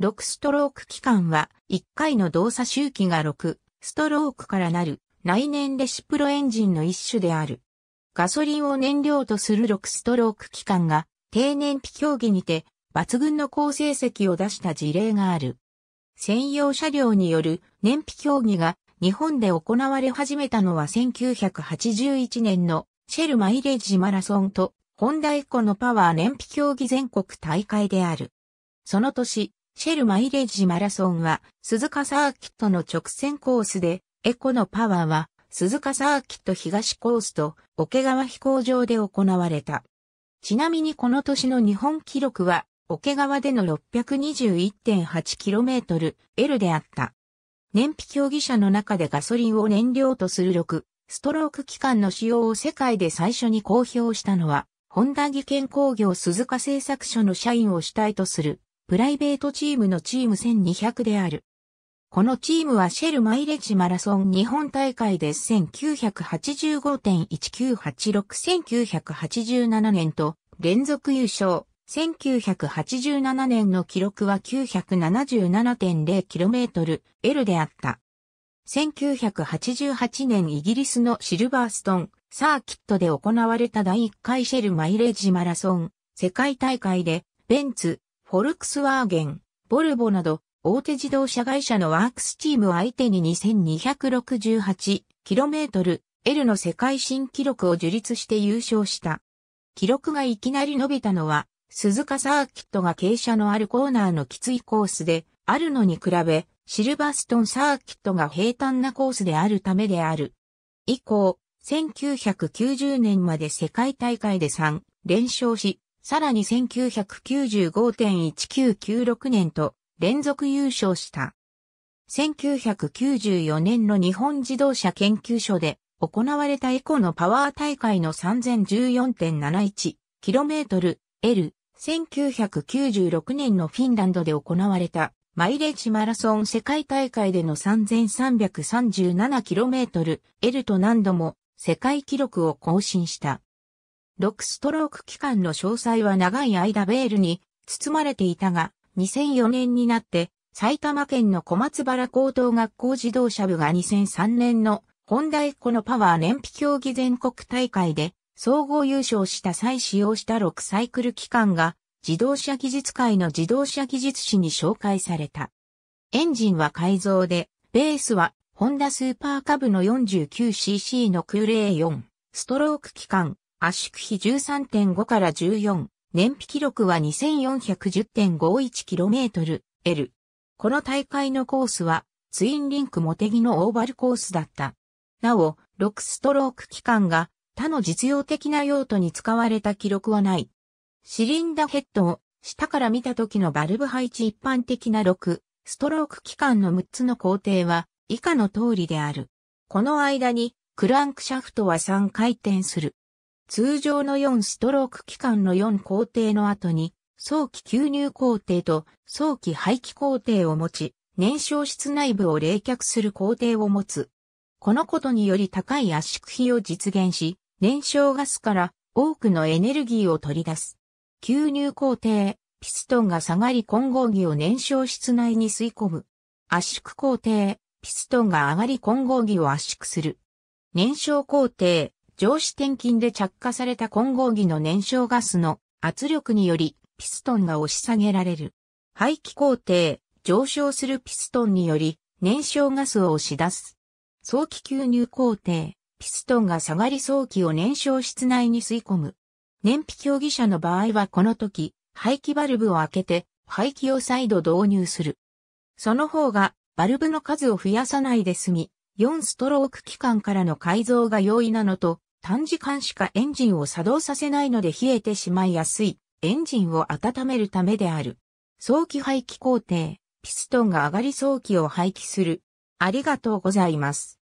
6ストローク期間は1回の動作周期が6ストロークからなる内燃レシプロエンジンの一種である。ガソリンを燃料とする6ストローク期間が低燃費競技にて抜群の高成績を出した事例がある。専用車両による燃費競技が日本で行われ始めたのは1981年のシェルマイレージマラソンとホンダエコのパワー燃費競技全国大会である。その年、シェルマイレージマラソンは、鈴鹿サーキットの直線コースで、エコのパワーは、鈴鹿サーキット東コースと、桶川飛行場で行われた。ちなみにこの年の日本記録は、桶川での 621.8km、L であった。燃費競技者の中でガソリンを燃料とする6、ストローク機関の使用を世界で最初に公表したのは、ホンダ技研工業鈴鹿製作所の社員を主体とするプライベートチームのチーム1200である。このチームはシェルマイレッジマラソン日本大会で1985.1986-1987年と連続優勝。1987年の記録は 977.0km/L であった。1988年イギリスのシルバーストンサーキットで行われた第1回シェルマイレージマラソン世界大会でベンツフォルクスワーゲン、ボルボなど、大手自動車会社のワークスチームを相手に 2268km L の世界新記録を樹立して優勝した。記録がいきなり伸びたのは、鈴鹿サーキットが傾斜のあるコーナーのきついコースで、あるのに比べ、シルバーストンサーキットが平坦なコースであるためである。以降、1990年まで世界大会で3連勝し、さらに1995.1996年と連続優勝した。1994年の日本自動車研究所で行われたエコのパワー大会の 3014.71km L 1996年のフィンランドで行われたマイレージマラソン世界大会での 3337km L と何度も世界記録を更新した。6ストローク機関の詳細は長い間ベールに包まれていたが、2004年になって埼玉県の小松原高等学校自動車部が2003年のホンダエコのパワー燃費競技全国大会で総合優勝した際使用した6サイクル機関が自動車技術界の自動車技術誌に紹介された。エンジンは改造で、ベースはホンダスーパーカブの 49cc のクーレー4、ストローク機関、圧縮比13.5から14、燃費記録は 2410.51km/L。この大会のコースは、ツインリンクモテギのオーバルコースだった。なお、6ストローク機関が他の実用的な用途に使われた記録はない。シリンダヘッドを下から見た時のバルブ配置一般的な6ストローク機関の6つの工程は以下の通りである。この間にクランクシャフトは3回転する。通常の4ストローク期間の4工程の後に、早期吸入工程と早期排気工程を持ち、燃焼室内部を冷却する工程を持つ。このことにより高い圧縮比を実現し、燃焼ガスから多くのエネルギーを取り出す。吸入工程、ピストンが下がり混合儀を燃焼室内に吸い込む。圧縮工程、ピストンが上がり混合儀を圧縮する。燃焼工程、上司転筋で着火された混合技の燃焼ガスの圧力によりピストンが押し下げられる。排気工程、上昇するピストンにより燃焼ガスを押し出す。早期吸入工程、ピストンが下がり早期を燃焼室内に吸い込む。燃費競技者の場合はこの時、排気バルブを開けて排気を再度導入する。その方がバルブの数を増やさないで済み、4ストローク期間からの改造が容易なのと、短時間しかエンジンを作動させないので冷えてしまいやすい、エンジンを温めるためである。早期排気工程、ピストンが上がり早期を排気する。ありがとうございます。